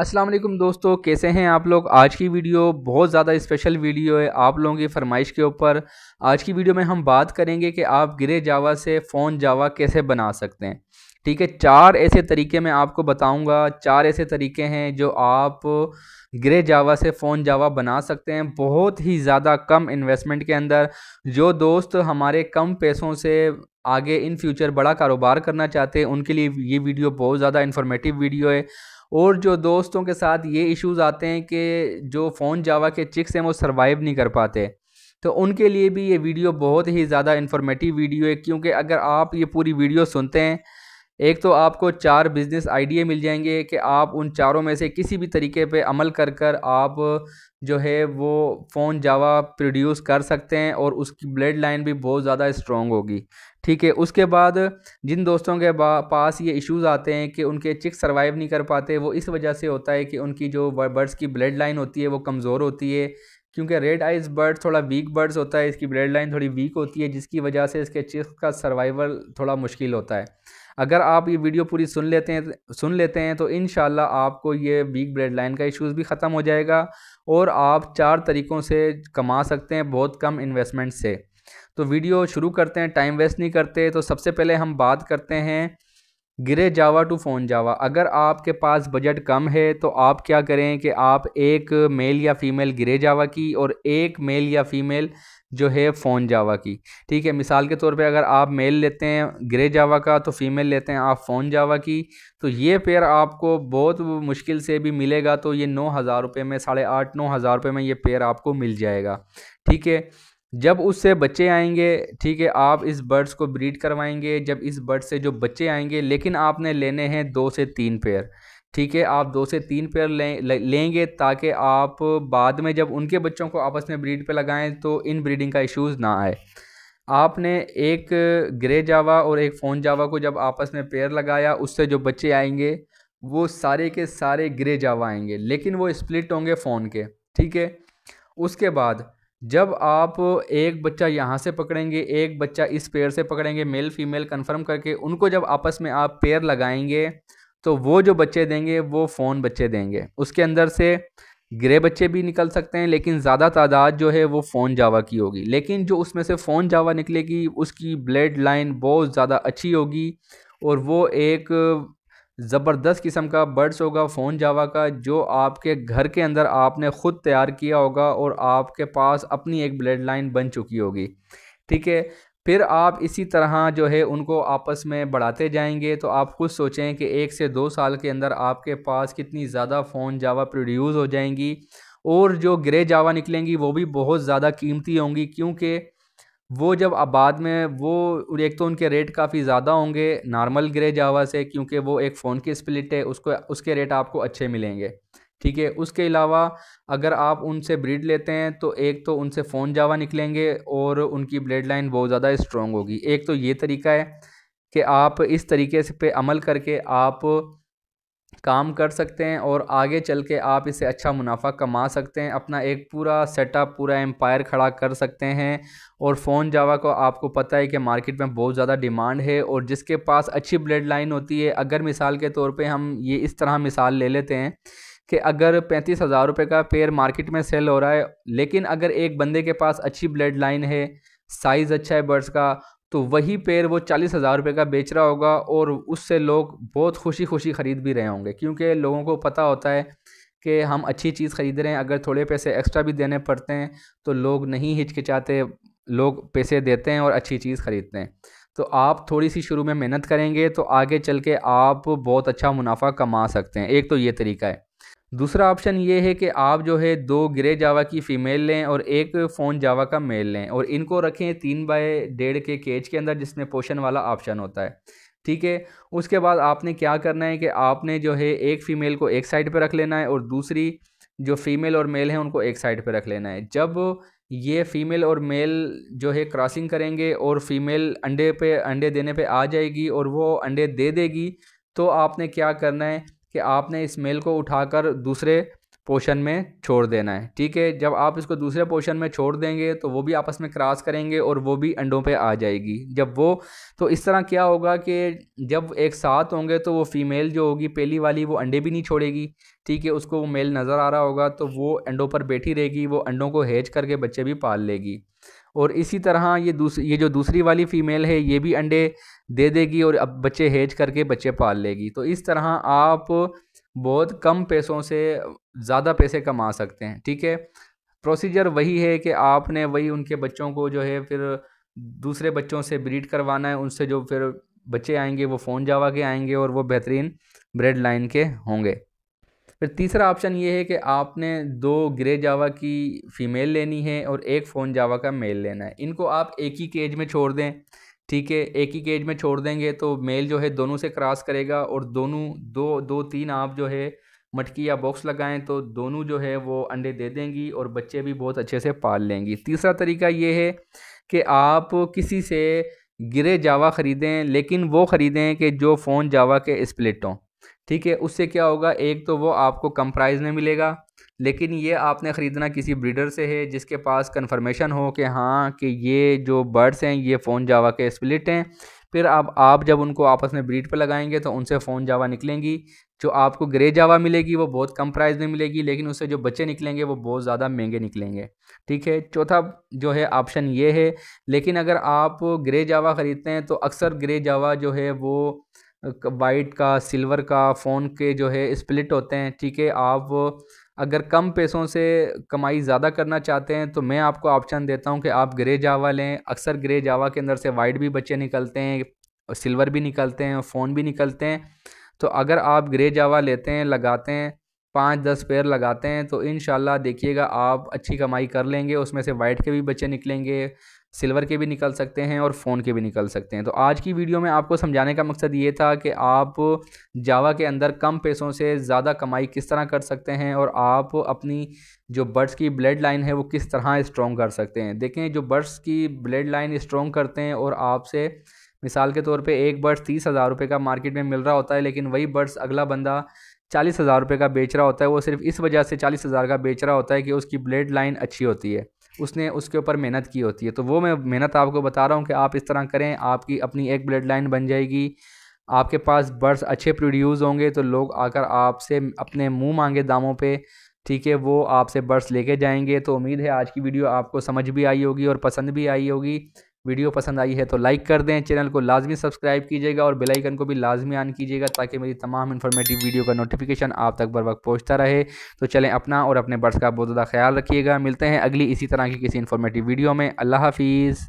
अस्सलाम वालेकुम दोस्तों कैसे हैं आप लोग आज की वीडियो बहुत ज़्यादा स्पेशल वीडियो है आप लोगों की फरमाइश के ऊपर आज की वीडियो में हम बात करेंगे कि आप गिरे जावा से फ़ोन जावा कैसे बना सकते हैं ठीक है चार ऐसे तरीके मैं आपको बताऊंगा चार ऐसे तरीके हैं जो आप ग्रे जावा से फ़ोन जावा बना सकते हैं बहुत ही ज़्यादा कम इन्वेस्टमेंट के अंदर जो दोस्त हमारे कम पैसों से आगे इन फ्यूचर बड़ा कारोबार करना चाहते हैं उनके लिए ये वीडियो बहुत ज़्यादा इन्फॉर्मेटिव वीडियो है और जो दोस्तों के साथ ये इश्यूज़ आते हैं कि जो फ़ोन जावा के चिक्स हैं वो सर्वाइव नहीं कर पाते तो उनके लिए भी ये वीडियो बहुत ही ज़्यादा इन्फॉर्मेटिव वीडियो है क्योंकि अगर आप ये पूरी वीडियो सुनते हैं एक तो आपको चार बिज़नेस आइडिए मिल जाएंगे कि आप उन चारों में से किसी भी तरीके पे अमल कर कर आप जो है वो फ़ोन जावा प्रोड्यूस कर सकते हैं और उसकी ब्लड लाइन भी बहुत ज़्यादा स्ट्रॉन्ग होगी ठीक है उसके बाद जिन दोस्तों के पास ये इश्यूज़ आते हैं कि उनके चिक सर्वाइव नहीं कर पाते वो इस वजह से होता है कि उनकी जो बर्ड्स की ब्लड लाइन होती है वो कमज़ोर होती है क्योंकि रेड आइज बर्ड थोड़ा वीक बर्ड्स होता है इसकी ब्लड लाइन थोड़ी वीक होती है जिसकी वजह से इसके चिक्स का सर्वाइवल थोड़ा मुश्किल होता है अगर आप ये वीडियो पूरी सुन लेते हैं सुन लेते हैं तो इन आपको ये वीक ब्रेड लाइन का इशूज़ भी ख़त्म हो जाएगा और आप चार तरीक़ों से कमा सकते हैं बहुत कम इन्वेस्टमेंट से तो वीडियो शुरू करते हैं टाइम वेस्ट नहीं करते तो सबसे पहले हम बात करते हैं गिरे जावा टू फ़ोन जावा अगर आपके पास बजट कम है तो आप क्या करें कि आप एक मेल या फ़ीमेल गिरे जावा की और एक मेल या फ़ीमेल जो है फ़ोन जावा की ठीक है मिसाल के तौर पे अगर आप मेल लेते हैं ग्रे जावा का तो फीमेल लेते हैं आप फ़ोन जावा की तो ये पेयर आपको बहुत मुश्किल से भी मिलेगा तो ये नौ हज़ार रुपये में साढ़े आठ नौ हज़ार रुपये में ये पेयर आपको मिल जाएगा ठीक है जब उससे बच्चे आएंगे ठीक है आप इस बर्ड्स को ब्रीड करवाएंगे जब इस बर्ड से जो बच्चे आएंगे लेकिन आपने लेने हैं दो से तीन पेयर ठीक है आप दो से तीन पेयर ले, लेंगे ताकि आप बाद में जब उनके बच्चों को आपस में ब्रीड पे लगाएं तो इन ब्रीडिंग का इश्यूज़ ना आए आपने एक ग्रे जावा और एक फ़ोन जावा को जब आपस में पेयर लगाया उससे जो बच्चे आएंगे वो सारे के सारे ग्रे जावा आएंगे लेकिन वो स्प्लिट होंगे फ़ोन के ठीक है उसके बाद जब आप एक बच्चा यहाँ से पकड़ेंगे एक बच्चा इस पेयर से पकड़ेंगे मेल फीमेल कंफर्म करके उनको जब आपस में आप पेयर लगाएंगे तो वो जो बच्चे देंगे वो फ़ोन बच्चे देंगे उसके अंदर से ग्रे बच्चे भी निकल सकते हैं लेकिन ज़्यादा तादाद जो है वो फ़ोन जावा की होगी लेकिन जो उसमें से फ़ोन जावा निकलेगी उसकी ब्लड लाइन बहुत ज़्यादा अच्छी होगी और वो एक ज़बरदस्त किस्म का बर्ड्स होगा फ़ोन जावा का जो आपके घर के अंदर आपने ख़ुद तैयार किया होगा और आपके पास अपनी एक ब्लड लाइन बन चुकी होगी ठीक है फिर आप इसी तरह जो है उनको आपस में बढ़ाते जाएंगे तो आप खुद सोचें कि एक से दो साल के अंदर आपके पास कितनी ज़्यादा फ़ोन जावा प्रोड्यूस हो जाएंगी और जो ग्रे जावा निकलेंगी वो भी बहुत ज़्यादा कीमती होंगी क्योंकि वो जब बाद में वो एक तो उनके रेट काफ़ी ज़्यादा होंगे नॉर्मल ग्रे जावा से क्योंकि वो एक फ़ोन की स्प्लिट है उसको उसके रेट आपको अच्छे मिलेंगे ठीक है उसके अलावा अगर आप उनसे ब्रीड लेते हैं तो एक तो उनसे फ़ोन जावा निकलेंगे और उनकी ब्लेड लाइन बहुत ज़्यादा स्ट्रॉन्ग होगी एक तो ये तरीका है कि आप इस तरीके से पे अमल करके आप काम कर सकते हैं और आगे चल के आप इसे अच्छा मुनाफा कमा सकते हैं अपना एक पूरा सेटअप पूरा एम्पायर खड़ा कर सकते हैं और फ़ोन जावा को आपको पता है कि मार्केट में बहुत ज़्यादा डिमांड है और जिसके पास अच्छी ब्लेड लाइन होती है अगर मिसाल के तौर पे हम ये इस तरह मिसाल ले लेते हैं कि अगर पैंतीस हज़ार रुपये का पेयर मार्केट में सेल हो रहा है लेकिन अगर एक बंदे के पास अच्छी ब्लेड लाइन है साइज़ अच्छा है बर्ड्स का तो वही पेड़ वो चालीस हज़ार रुपये का बेच रहा होगा और उससे लोग बहुत खुशी खुशी ख़रीद भी रहे होंगे क्योंकि लोगों को पता होता है कि हम अच्छी चीज़ ख़रीद रहे हैं अगर थोड़े पैसे एक्स्ट्रा भी देने पड़ते हैं तो लोग नहीं हिचकिचाते लोग पैसे देते हैं और अच्छी चीज़ ख़रीदते हैं तो आप थोड़ी सी शुरू में मेहनत करेंगे तो आगे चल के आप बहुत अच्छा मुनाफा कमा सकते हैं एक तो ये तरीका है दूसरा ऑप्शन ये है कि आप जो है दो ग्रे जावा की फ़ीमेल लें और एक फ़ोन जावा का मेल लें और इनको रखें तीन बाय डेढ़ के केज के अंदर जिसमें पोशन वाला ऑप्शन होता है ठीक है उसके बाद आपने क्या करना है कि आपने जो है एक फ़ीमेल को एक साइड पर रख लेना है और दूसरी जो फ़ीमेल और मेल हैं उनको एक साइड पर रख लेना है जब ये फ़ीमेल और मेल जो है क्रॉसिंग करेंगे और फ़ीमेल अंडे पे अंडे देने पे आ जाएगी और वो अंडे दे देगी तो आपने क्या करना है कि आपने इस मेल को उठाकर दूसरे पोर्शन में छोड़ देना है ठीक है जब आप इसको दूसरे पोर्शन में छोड़ देंगे तो वो भी आपस में क्रॉस करेंगे और वो भी अंडों पे आ जाएगी जब वो तो इस तरह क्या होगा कि जब एक साथ होंगे तो वो फीमेल जो होगी पहली वाली वो अंडे भी नहीं छोड़ेगी ठीक है उसको वो मेल नज़र आ रहा होगा तो वो अंडों पर बैठी रहेगी वो अंडों को हेज करके बच्चे भी पाल लेगी और इसी तरह ये दूसरी ये जो दूसरी वाली फ़ीमेल है ये भी अंडे दे देगी और अब बच्चे हेज करके बच्चे पाल लेगी तो इस तरह आप बहुत कम पैसों से ज़्यादा पैसे कमा सकते हैं ठीक है प्रोसीजर वही है कि आपने वही उनके बच्चों को जो है फिर दूसरे बच्चों से ब्रीड करवाना है उनसे जो फिर बच्चे आएंगे वो फ़ोन जावा के आएंगे और वो बेहतरीन ब्रेड लाइन के होंगे फिर तीसरा ऑप्शन ये है कि आपने दो ग्रे जावा की फ़ीमेल लेनी है और एक फ़ोन जावा का मेल लेना है इनको आप एक ही केज में छोड़ दें ठीक है एक ही केज में छोड़ देंगे तो मेल जो है दोनों से क्रॉस करेगा और दोनों दो दो तीन आप जो है मटकी या बॉक्स लगाएं तो दोनों जो है वो अंडे दे देंगी और बच्चे भी बहुत अच्छे से पाल लेंगी तीसरा तरीका ये है कि आप किसी से गिरे जावा ख़रीदें लेकिन वो ख़रीदें कि जो फ़ोन जावा के स्प्लिट हों ठीक है उससे क्या होगा एक तो वो आपको कम प्राइस में मिलेगा लेकिन ये आपने ख़रीदना किसी ब्रीडर से है जिसके पास कन्फर्मेशन हो कि हाँ कि ये जो बर्ड्स हैं ये फ़ोन जावा के स्प्लिट हैं फिर आप आप जब उनको आपस में ब्रीड पर लगाएंगे तो उनसे फ़ोन जावा निकलेंगी जो आपको ग्रे जावा मिलेगी वो बहुत कम प्राइस में मिलेगी लेकिन उससे जो बच्चे निकलेंगे वो बहुत ज़्यादा महंगे निकलेंगे ठीक है चौथा जो है ऑप्शन ये है लेकिन अगर आप ग्रे जावा ख़रीदते हैं तो अक्सर ग्रे जावा जो है वो वाइट का सिल्वर का फ़ोन के जो है स्प्लिट होते हैं ठीक है आप अगर कम पैसों से कमाई ज़्यादा करना चाहते हैं तो मैं आपको ऑप्शन देता हूँ कि आप ग्रे जावा लें अक्सर ग्रे जावा के अंदर से वाइट भी बच्चे निकलते हैं सिल्वर भी निकलते हैं फ़ोन भी निकलते हैं तो अगर आप ग्रे जावा लेते हैं लगाते हैं पाँच दस पेड़ लगाते हैं तो इन देखिएगा आप अच्छी कमाई कर लेंगे उसमें से वाइट के भी बच्चे निकलेंगे सिल्वर के भी निकल सकते हैं और फ़ोन के भी निकल सकते हैं तो आज की वीडियो में आपको समझाने का मकसद ये था कि आप जावा के अंदर कम पैसों से ज़्यादा कमाई किस तरह कर सकते हैं और आप अपनी जो बर्ड्स की ब्लड लाइन है वो किस तरह स्ट्रॉन्ग कर सकते हैं देखें जो बर्ड्स की ब्लड लाइन स्ट्रॉन्ग करते हैं और आपसे मिसाल के तौर पर एक बर्ड्स तीस हज़ार रुपये का मार्केट में मिल रहा होता है लेकिन वही बर्ड्स अगला बंदा चालीस हज़ार रुपये का बेच रहा होता है वो सिर्फ इस वजह से चालीस हज़ार का बेच रहा होता है कि उसकी ब्लेड लाइन अच्छी होती है उसने उसके ऊपर मेहनत की होती है तो वो मैं मेहनत आपको बता रहा हूँ कि आप इस तरह करें आपकी अपनी एक ब्लड लाइन बन जाएगी आपके पास बर्ड्स अच्छे प्रोड्यूस होंगे तो लोग आकर आपसे अपने मुंह मांगे दामों पे ठीक है वो आपसे बर्ड्स लेके जाएंगे तो उम्मीद है आज की वीडियो आपको समझ भी आई होगी और पसंद भी आई होगी वीडियो पसंद आई है तो लाइक कर दें चैनल को लाजमी सब्सक्राइब कीजिएगा और बेल आइकन को भी लाजमी ऑन कीजिएगा ताकि मेरी तमाम इन्फॉर्मेटिव वीडियो का नोटिफिकेशन आप तक बर वक्त पहुँचता रहे तो चलें अपना और अपने बर्ड्स का बहुत ज़्यादा ख्याल रखिएगा मिलते हैं अगली इसी तरह की किसी इन्फॉर्मेटिव वीडियो में अल्लाह हाफिज़